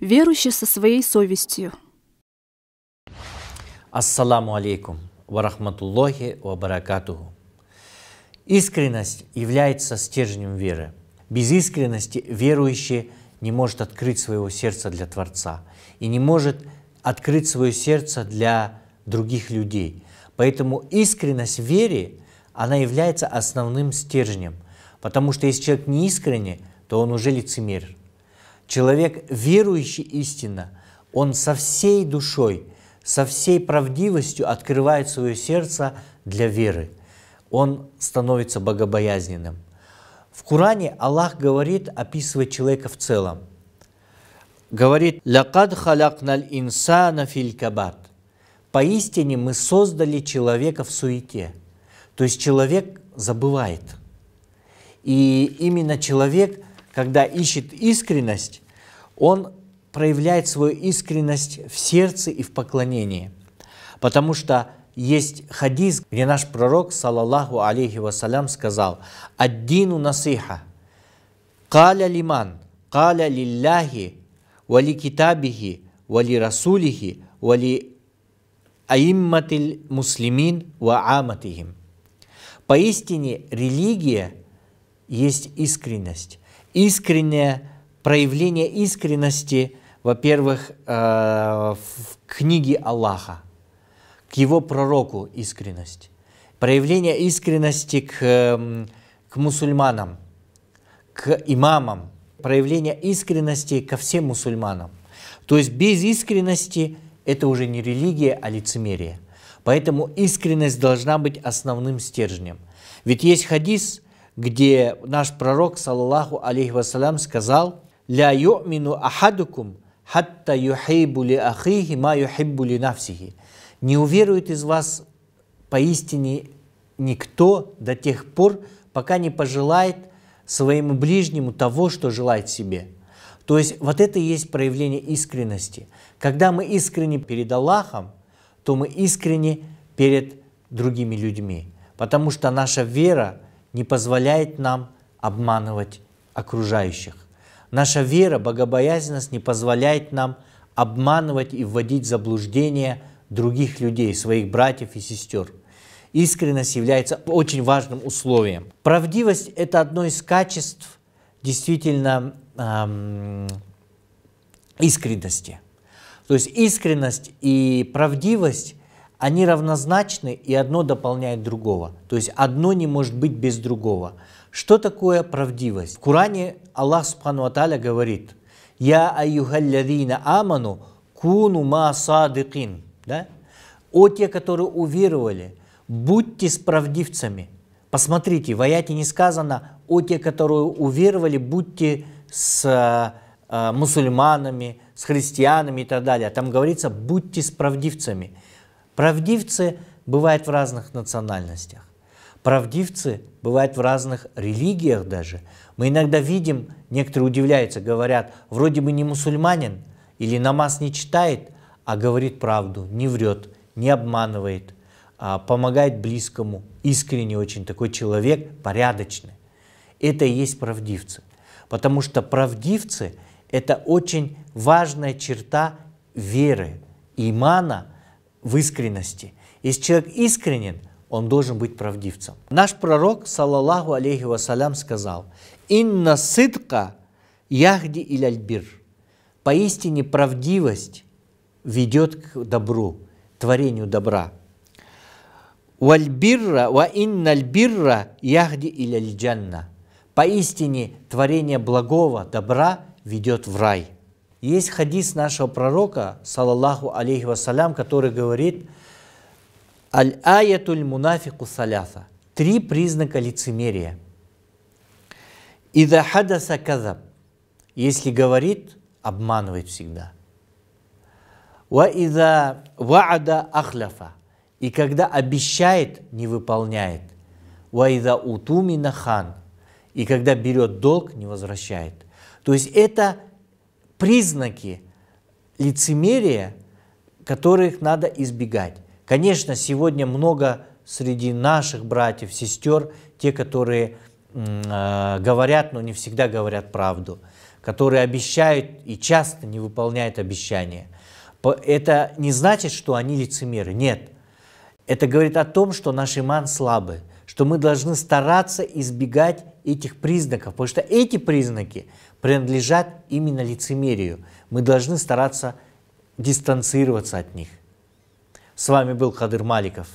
верующий со своей совестью. Ассаламу алейкум ва рахматуллахи Искренность является стержнем веры. Без искренности верующий не может открыть своего сердца для Творца и не может открыть свое сердце для других людей. Поэтому искренность в вере, она является основным стержнем, потому что если человек не искренний, то он уже лицемер. Человек, верующий истинно, он со всей душой, со всей правдивостью открывает свое сердце для веры. Он становится богобоязненным. В Коране Аллах говорит, описывает человека в целом. Говорит, «Лякад халякналь инсана филь кабат». Поистине мы создали человека в суете. То есть человек забывает. И именно человек – когда ищет искренность, он проявляет свою искренность в сердце и в поклонении. Потому что есть хадис, где наш пророк, салаллаху алейхи вассалям, сказал «Аддину насиха, каля лиман, каля лилляхи, вали китабихи, вали расулихи, вали аимматиль муслимин ва аматихим». Поистине религия есть искренность искреннее проявление искренности, во-первых, э, в книге Аллаха, к его пророку искренность, проявление искренности к, эм, к мусульманам, к имамам, проявление искренности ко всем мусульманам. То есть без искренности это уже не религия, а лицемерие. Поэтому искренность должна быть основным стержнем. Ведь есть хадис – где наш пророк, саллаху алейхи вассалям, сказал «Ля ю'мину ахадукум хатта юхибу ли ахихи ма юхибу ли навсихи». «Не уверует из вас поистине никто до тех пор, пока не пожелает своему ближнему того, что желает себе». То есть вот это и есть проявление искренности. Когда мы искренне перед Аллахом, то мы искренне перед другими людьми. Потому что наша вера – не позволяет нам обманывать окружающих. Наша вера, богобоязненность не позволяет нам обманывать и вводить в заблуждение других людей, своих братьев и сестер. Искренность является очень важным условием. Правдивость – это одно из качеств действительно эм, искренности. То есть искренность и правдивость они равнозначны и одно дополняет другого. То есть одно не может быть без другого. Что такое правдивость? В Коране Аллах Субхану Аталя говорит, «Я аюхаллядина аману куну ма садыкин». Да? «О те, которые уверовали, будьте с правдивцами». Посмотрите, в аяте не сказано «О те, которые уверовали, будьте с э, э мусульманами, с христианами и так далее». Там говорится «будьте с правдивцами». Правдивцы бывают в разных национальностях. Правдивцы бывают в разных религиях даже. Мы иногда видим, некоторые удивляются, говорят, вроде бы не мусульманин или намаз не читает, а говорит правду, не врет, не обманывает, а помогает близкому, искренне очень такой человек, порядочный. Это и есть правдивцы. Потому что правдивцы – это очень важная черта веры, имана – в искренности. Если человек искренен, он должен быть правдивцем. Наш пророк, салаллаху алейхи вассалям, сказал, «Инна сытка яхди иль альбир». Поистине правдивость ведет к добру, творению добра. «Вальбирра, ва инна альбирра яхди иль альджанна. Поистине творение благого, добра ведет в рай – есть хадис нашего пророка, салаллаху алейхи вассалям, который говорит «Аль-аятуль мунафику саляса» – три признака лицемерия. «Ида хадаса казаб» – если говорит, обманывает всегда. «Ва ида ваада ахляфа» – и когда обещает, не выполняет. «Ва ида утуми нахан, и когда берет долг, не возвращает. То есть это – признаки лицемерия, которых надо избегать. Конечно, сегодня много среди наших братьев, сестер, те, которые э, говорят, но не всегда говорят правду, которые обещают и часто не выполняют обещания. Это не значит, что они лицемеры. Нет. Это говорит о том, что наш иман слабый, что мы должны стараться избегать этих признаков, потому что эти признаки принадлежат именно лицемерию. Мы должны стараться дистанцироваться от них. С вами был Хадыр Маликов.